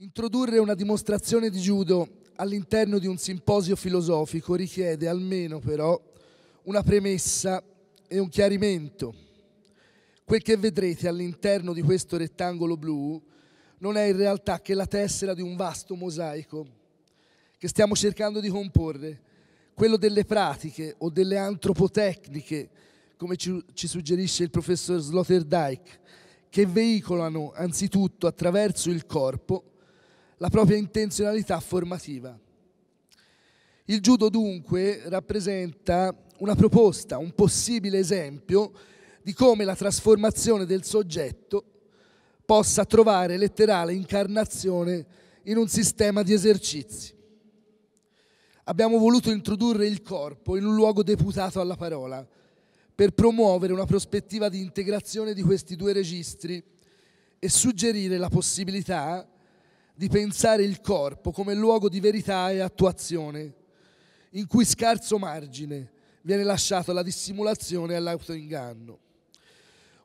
Introdurre una dimostrazione di judo all'interno di un simposio filosofico richiede almeno però una premessa e un chiarimento. Quel che vedrete all'interno di questo rettangolo blu non è in realtà che la tessera di un vasto mosaico che stiamo cercando di comporre, quello delle pratiche o delle antropotecniche, come ci, ci suggerisce il professor Sloterdijk, che veicolano anzitutto attraverso il corpo la propria intenzionalità formativa. Il judo dunque rappresenta una proposta, un possibile esempio di come la trasformazione del soggetto possa trovare letterale incarnazione in un sistema di esercizi. Abbiamo voluto introdurre il corpo in un luogo deputato alla parola per promuovere una prospettiva di integrazione di questi due registri e suggerire la possibilità di pensare il corpo come luogo di verità e attuazione, in cui scarso margine viene lasciato alla dissimulazione e all'autoinganno.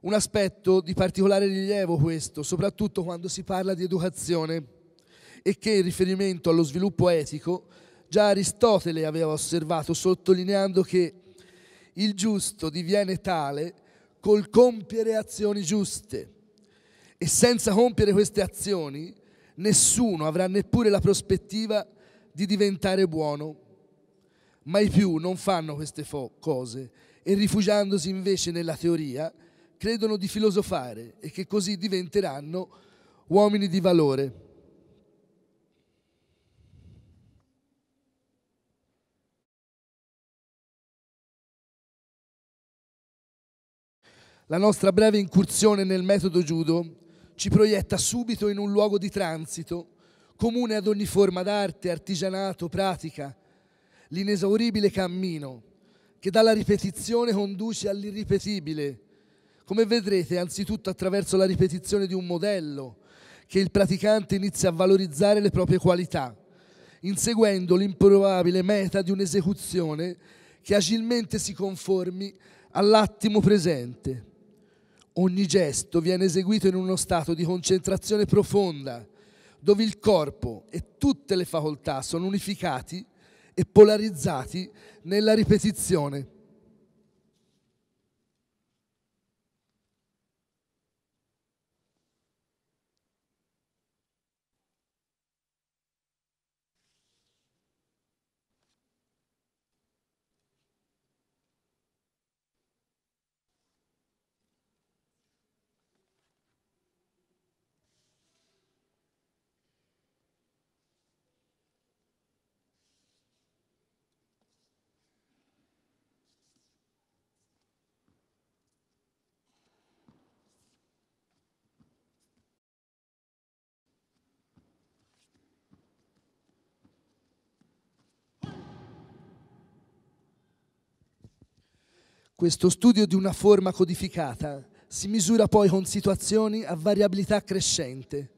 Un aspetto di particolare rilievo questo, soprattutto quando si parla di educazione e che in riferimento allo sviluppo etico già Aristotele aveva osservato sottolineando che il giusto diviene tale col compiere azioni giuste e senza compiere queste azioni nessuno avrà neppure la prospettiva di diventare buono. Mai più non fanno queste fo- cose e rifugiandosi invece nella teoria credono di filosofare e che così diventeranno uomini di valore. La nostra breve incursione nel metodo judo ci proietta subito in un luogo di transito, comune ad ogni forma d'arte, artigianato, pratica, l'inesauribile cammino che dalla ripetizione conduce all'irripetibile, come vedrete anzitutto attraverso la ripetizione di un modello che il praticante inizia a valorizzare le proprie qualità, inseguendo l'improbabile meta di un'esecuzione che agilmente si conformi all'attimo presente. Ogni gesto viene eseguito in uno stato di concentrazione profonda, dove il corpo e tutte le facoltà sono unificati e polarizzati nella ripetizione. Questo studio di una forma codificata si misura poi con situazioni a variabilità crescente.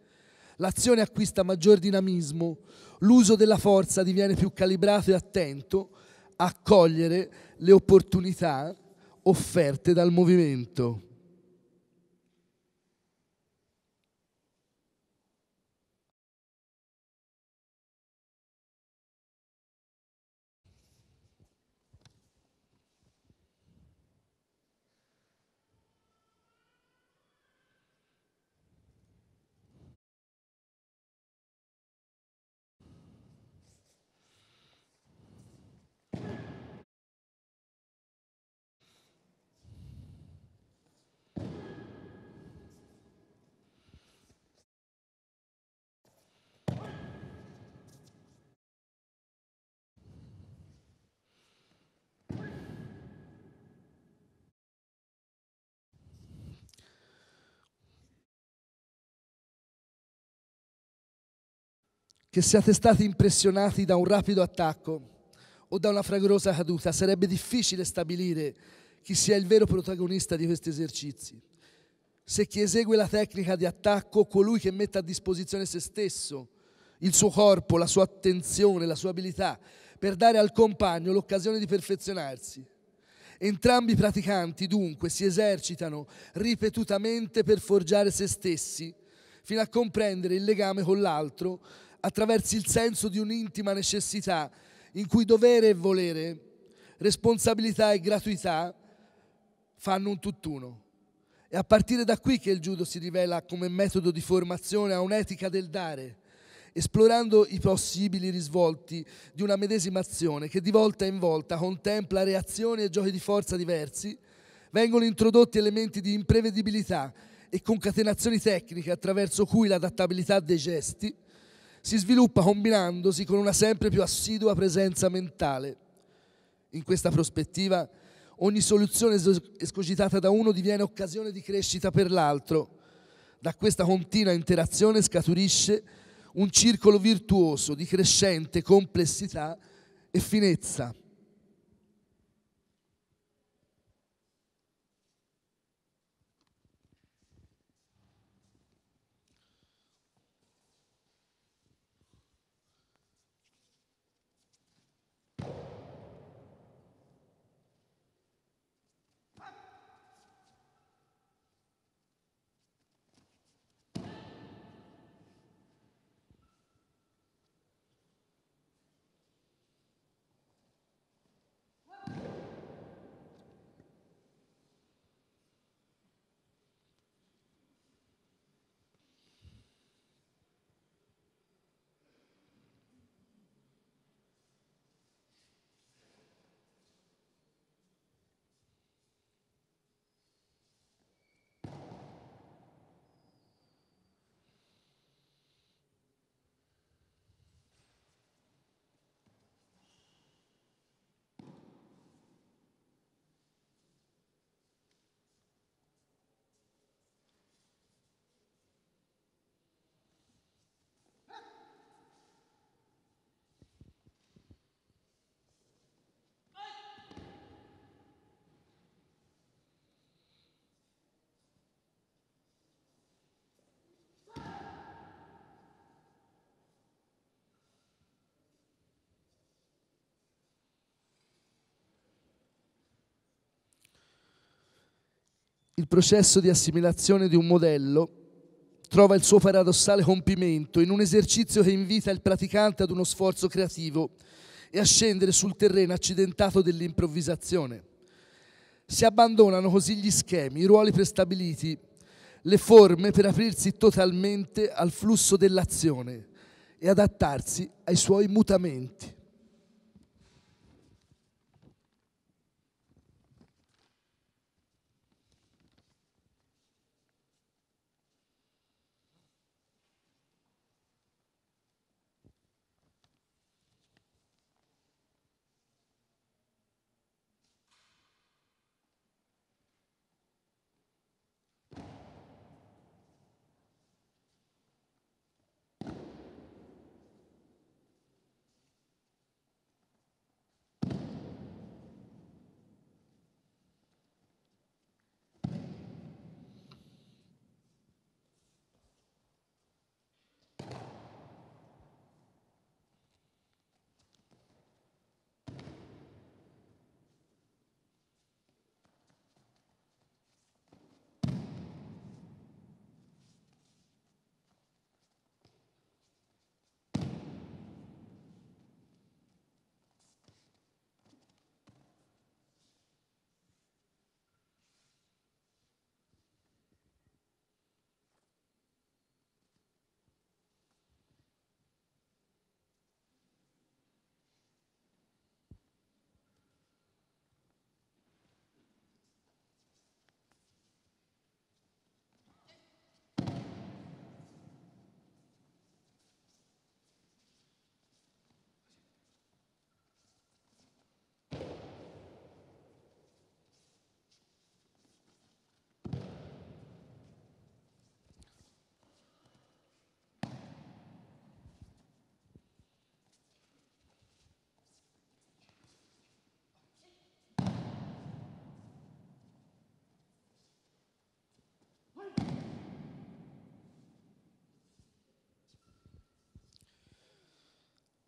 L'azione acquista maggior dinamismo, l'uso della forza diviene più calibrato e attento a cogliere le opportunità offerte dal movimento. che siate stati impressionati da un rapido attacco o da una fragorosa caduta. Sarebbe difficile stabilire chi sia il vero protagonista di questi esercizi. Se chi esegue la tecnica di attacco, colui che mette a disposizione se stesso, il suo corpo, la sua attenzione, la sua abilità, per dare al compagno l'occasione di perfezionarsi. Entrambi i praticanti dunque si esercitano ripetutamente per forgiare se stessi, fino a comprendere il legame con l'altro attraverso il senso di un'intima necessità in cui dovere e volere, responsabilità e gratuità fanno un tutt'uno. È a partire da qui che il judo si rivela come metodo di formazione a un'etica del dare, esplorando i possibili risvolti di una medesima azione che di volta in volta contempla reazioni e giochi di forza diversi, vengono introdotti elementi di imprevedibilità e concatenazioni tecniche attraverso cui l'adattabilità dei gesti si sviluppa combinandosi con una sempre più assidua presenza mentale. In questa prospettiva ogni soluzione escogitata da uno diviene occasione di crescita per l'altro. Da questa continua interazione scaturisce un circolo virtuoso di crescente complessità e finezza. il processo di assimilazione di un modello trova il suo paradossale compimento in un esercizio che invita il praticante ad uno sforzo creativo e a scendere sul terreno accidentato dell'improvvisazione. Si abbandonano così gli schemi, i ruoli prestabiliti, le forme per aprirsi totalmente al flusso dell'azione e adattarsi ai suoi mutamenti.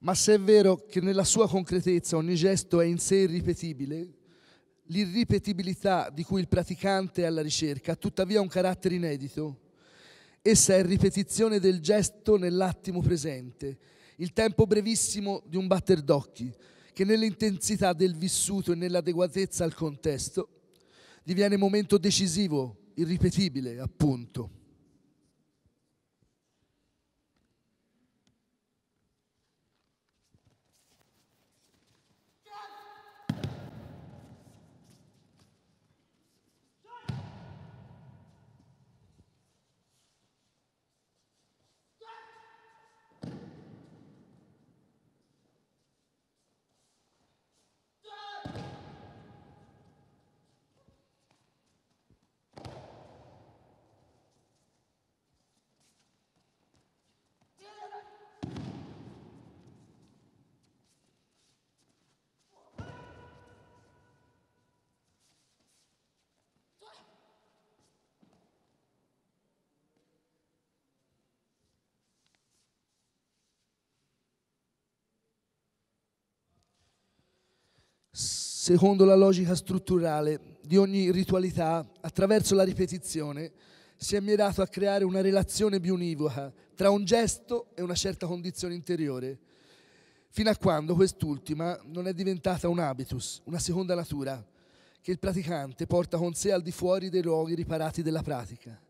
Ma se è vero che nella sua concretezza ogni gesto è in sé irripetibile, l'irripetibilità di cui il praticante è alla ricerca ha tuttavia un carattere inedito. Essa è ripetizione del gesto nell'attimo presente, il tempo brevissimo di un batter d'occhi, che nell'intensità del vissuto e nell'adeguatezza al contesto diviene momento decisivo, irripetibile, appunto. secondo la logica strutturale di ogni ritualità, attraverso la ripetizione, si è mirato a creare una relazione bionivoca tra un gesto e una certa condizione interiore, fino a quando quest'ultima non è diventata un habitus, una seconda natura, che il praticante porta con sé al di fuori dei luoghi riparati della pratica.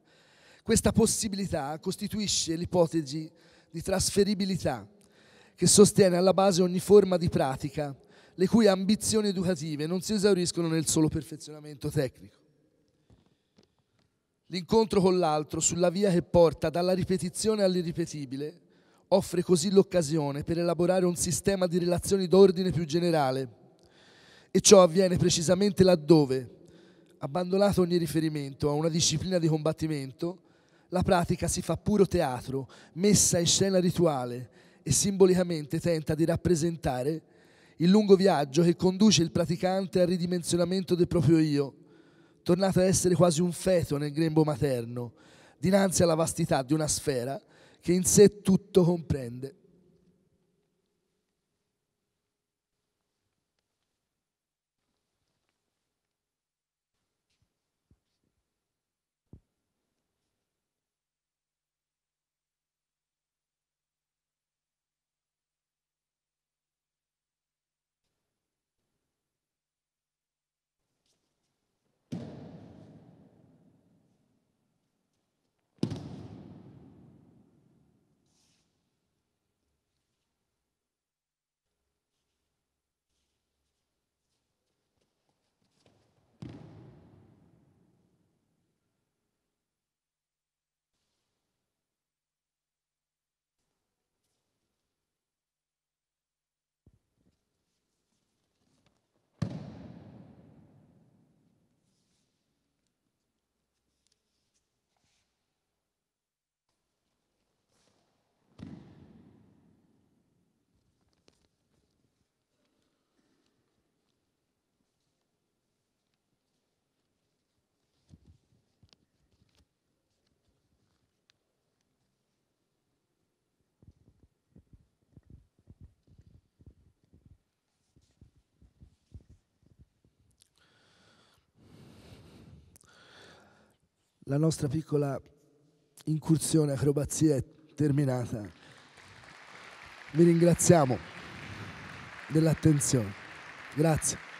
Questa possibilità costituisce l'ipotesi di trasferibilità che sostiene alla base ogni forma di pratica le cui ambizioni educative non si esauriscono nel solo perfezionamento tecnico. L'incontro con l'altro sulla via che porta dalla ripetizione all'irripetibile offre così l'occasione per elaborare un sistema di relazioni d'ordine più generale e ciò avviene precisamente laddove, abbandonato ogni riferimento a una disciplina di combattimento, la pratica si fa puro teatro, messa in scena rituale e simbolicamente tenta di rappresentare il lungo viaggio che conduce il praticante al ridimensionamento del proprio io, tornato a essere quasi un feto nel grembo materno, dinanzi alla vastità di una sfera che in sé tutto comprende. La nostra piccola incursione acrobazia è terminata. Vi ringraziamo dell'attenzione. Grazie.